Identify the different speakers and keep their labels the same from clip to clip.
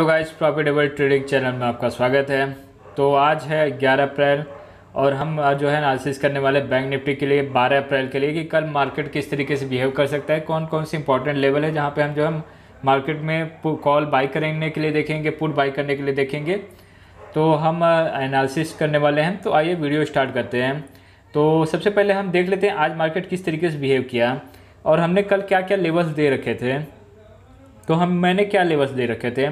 Speaker 1: तो guys profitable trading channel में आपका स्वागत है तो आज है 11 अप्रैल और हम जो है एनालिसिस करने वाले बैंक निफ्टी के लिए 12 अप्रैल के लिए कि कल मार्केट किस तरीके से बिहेव कर सकता है कौन कौन से इंपॉर्टेंट लेवल है जहाँ पे हम जो है मार्केट में कॉल बाई करने के लिए देखेंगे पुट बाई करने के लिए देखेंगे तो हम एनालिसिस करने वाले हैं तो आइए वीडियो स्टार्ट करते हैं तो सबसे पहले हम देख लेते हैं आज मार्केट किस तरीके से बिहेव किया और हमने कल क्या क्या लेवल्स दे रखे थे तो हम मैंने क्या लेवल्स दे रखे थे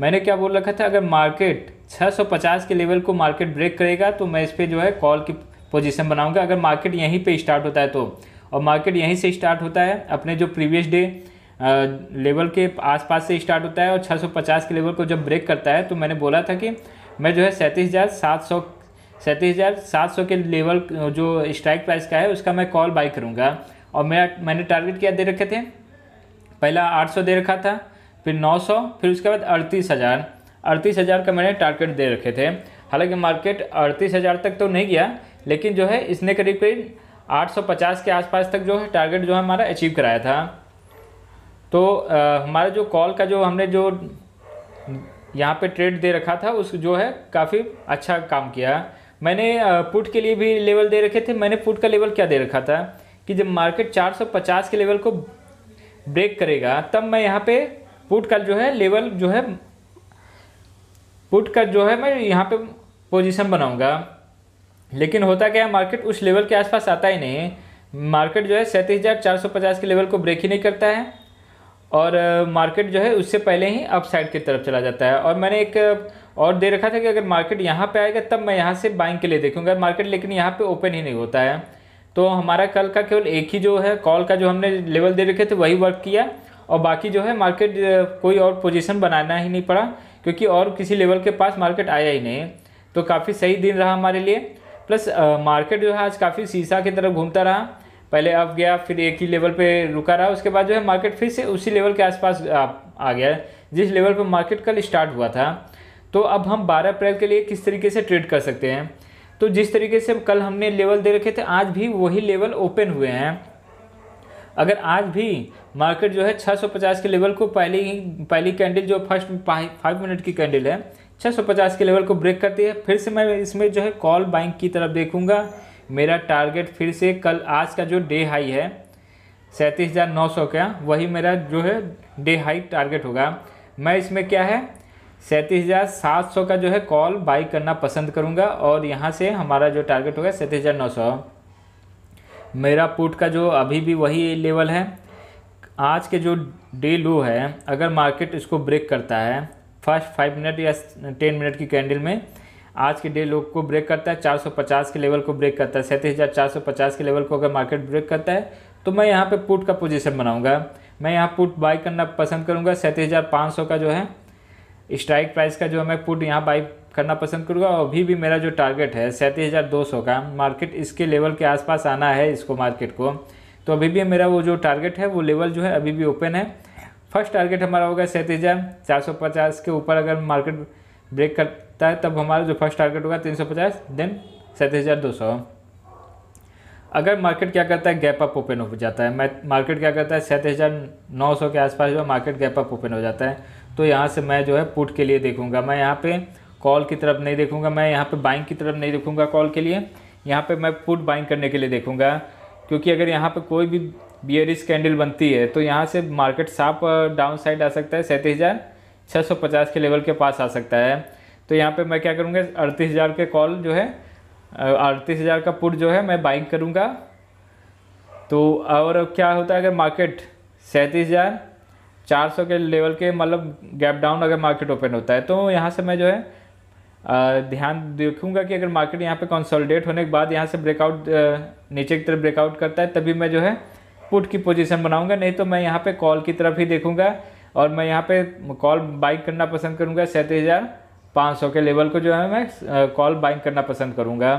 Speaker 1: मैंने क्या बोल रखा था अगर मार्केट 650 के लेवल को मार्केट ब्रेक करेगा तो मैं इस पर जो है कॉल की पोजीशन बनाऊंगा अगर मार्केट यहीं पे स्टार्ट होता है तो और मार्केट यहीं से स्टार्ट होता है अपने जो प्रीवियस डे लेवल के आसपास से स्टार्ट होता है और 650 के लेवल को जब ब्रेक करता है तो मैंने बोला था कि मैं जो है सैंतीस हज़ार सात सौ सैंतीस हज़ार सात सौ के लेवल जो स्ट्राइक प्राइस का है उसका मैं कॉल बाई करूँगा और मेरा मैंने टारगेट क्या दे रखे थे पहला आठ सौ दे रखा था फिर 900 फिर उसके बाद अड़तीस हज़ार अड़तीस हज़ार का मैंने टारगेट दे रखे थे हालांकि मार्केट अड़तीस हज़ार तक तो नहीं गया लेकिन जो है इसने करीब करीब 850 के आसपास तक जो है टारगेट जो है हमारा अचीव कराया था तो हमारा जो कॉल का जो हमने जो यहाँ पे ट्रेड दे रखा था उस जो है काफ़ी अच्छा काम किया मैंने पुट के लिए भी लेवल दे रखे थे मैंने पुट का लेवल क्या दे रखा था कि जब मार्केट 450 के लेवल को ब्रेक करेगा तब मैं यहाँ पे पुट का जो है लेवल जो है पुट का जो है मैं यहाँ पे पोजीशन बनाऊंगा लेकिन होता क्या है मार्केट उस लेवल के आसपास आता ही नहीं है मार्केट जो है सैंतीस हज़ार चार सौ पचास के लेवल को ब्रेक ही नहीं करता है और मार्केट जो है उससे पहले ही अप साइड की तरफ चला जाता है और मैंने एक और दे रखा था कि अगर मार्केट यहाँ पे आएगा तब मैं यहाँ से बाइंग के लिए देखूँगा मार्केट लेकिन यहाँ पे ओपन ही नहीं होता है तो हमारा कल का केवल एक ही जो है कॉल का जो हमने लेवल दे रखे थे वही वर्क किया और बाकी जो है मार्केट कोई और पोजीशन बनाना ही नहीं पड़ा क्योंकि और किसी लेवल के पास मार्केट आया ही नहीं तो काफ़ी सही दिन रहा हमारे लिए प्लस मार्केट जो है आज काफ़ी शीशा की तरफ घूमता रहा पहले अब गया फिर एक ही लेवल पे रुका रहा उसके बाद जो है मार्केट फिर से उसी लेवल के आसपास आ, आ गया जिस लेवल पर मार्केट कल स्टार्ट हुआ था तो अब हम 12 अप्रैल के लिए किस तरीके से ट्रेड कर सकते हैं तो जिस तरीके से कल हमने लेवल दे रखे थे आज भी वही लेवल ओपन हुए हैं अगर आज भी मार्केट जो है 650 के लेवल को पहली पहली कैंडल जो फर्स्ट फाइव मिनट की कैंडल है 650 के लेवल को ब्रेक करती है फिर से मैं इसमें जो है कॉल बाइंग की तरफ देखूंगा मेरा टारगेट फिर से कल आज का जो डे हाई है सैंतीस हज़ार नौ सौ का वही मेरा जो है डे हाई टारगेट होगा मैं इसमें क्या है सैंतीस हज़ार सात सौ का जो है कॉल बाई करना पसंद करूँगा और यहाँ से हमारा जो टारगेट होगा सैंतीस हज़ार नौ सौ मेरा पुट का जो अभी भी वही लेवल है आज के जो डे लो है अगर मार्केट इसको ब्रेक करता है फर्स्ट फाइव मिनट या टेन मिनट की कैंडल में आज के डे लो को ब्रेक करता है 450 के लेवल को ब्रेक करता है सैंतीस हज़ार चार सौ पचास के लेवल को अगर मार्केट ब्रेक करता है तो मैं यहाँ पे पुट का पोजीशन बनाऊँगा मैं यहाँ पुट बाई करना पसंद करूँगा सैंतीस हज़ार पाँच सौ का जो है स्ट्राइक प्राइस का जो है मैं पुट यहाँ बाई करना पसंद करूँगा और अभी भी मेरा जो टारगेट है सैंतीस हज़ार दो सौ का मार्केट इसके लेवल के आसपास आना है इसको मार्केट को तो अभी भी मेरा वो जो टारगेट है वो लेवल जो है अभी भी ओपन है फर्स्ट टारगेट हमारा होगा सैंतीस हज़ार चार सौ पचास के ऊपर अगर मार्केट ब्रेक करता है तब हमारा जो फर्स्ट टारगेट होगा तीन सौ पचास देन सैंतीस हज़ार दो सौ अगर मार्केट क्या करता है गैप अप ओपन हो जाता है मैं मार्केट क्या करता है सैंतीस हज़ार नौ सौ के आसपास जो है मार्केट गैप अप ओपन हो जाता है तो यहाँ से मैं जो है पुट के लिए देखूँगा मैं यहाँ पे कॉल की तरफ नहीं देखूंगा मैं यहाँ पे बाइंग की तरफ नहीं देखूंगा कॉल के लिए यहाँ पे मैं पुट बाइंग करने के लिए देखूंगा क्योंकि अगर यहाँ पे कोई भी बियरिस कैंडल बनती है तो यहाँ से मार्केट साफ डाउन साइड आ सकता है सैंतीस हज़ार छः सौ पचास के लेवल के पास आ सकता है तो यहाँ पे मैं क्या करूँगा अड़तीस हज़ार के कॉल जो है अड़तीस हज़ार का पुट जो है मैं बाइंग करूँगा तो और क्या होता है अगर मार्केट सैंतीस हज़ार चार सौ के लेवल के मतलब गैप डाउन अगर मार्केट ओपन होता है तो यहाँ से मैं जो है ध्यान देखूंगा कि अगर मार्केट यहाँ पे कंसोलिडेट होने के बाद यहाँ से ब्रेकआउट नीचे की तरफ ब्रेकआउट करता है तभी मैं जो है पुट की पोजीशन बनाऊंगा नहीं तो मैं यहाँ पे कॉल की तरफ ही देखूंगा और मैं यहाँ पे कॉल बाइक करना पसंद करूँगा सैंतीस हज़ार पाँच सौ के लेवल को जो है मैं कॉल बाइंग करना पसंद करूँगा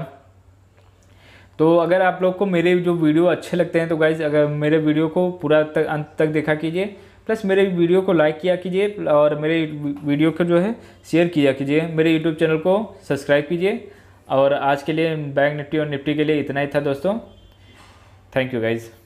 Speaker 1: तो अगर आप लोग को मेरे जो वीडियो अच्छे लगते हैं तो गाइज़ अगर मेरे वीडियो को पूरा तक अंत तक देखा कीजिए प्लस मेरे वीडियो को लाइक किया कीजिए और मेरे वीडियो को जो है शेयर किया कीजिए मेरे यूट्यूब चैनल को सब्सक्राइब कीजिए और आज के लिए बैंक निफ्टी और निफ्टी के लिए इतना ही था दोस्तों थैंक यू गाइज़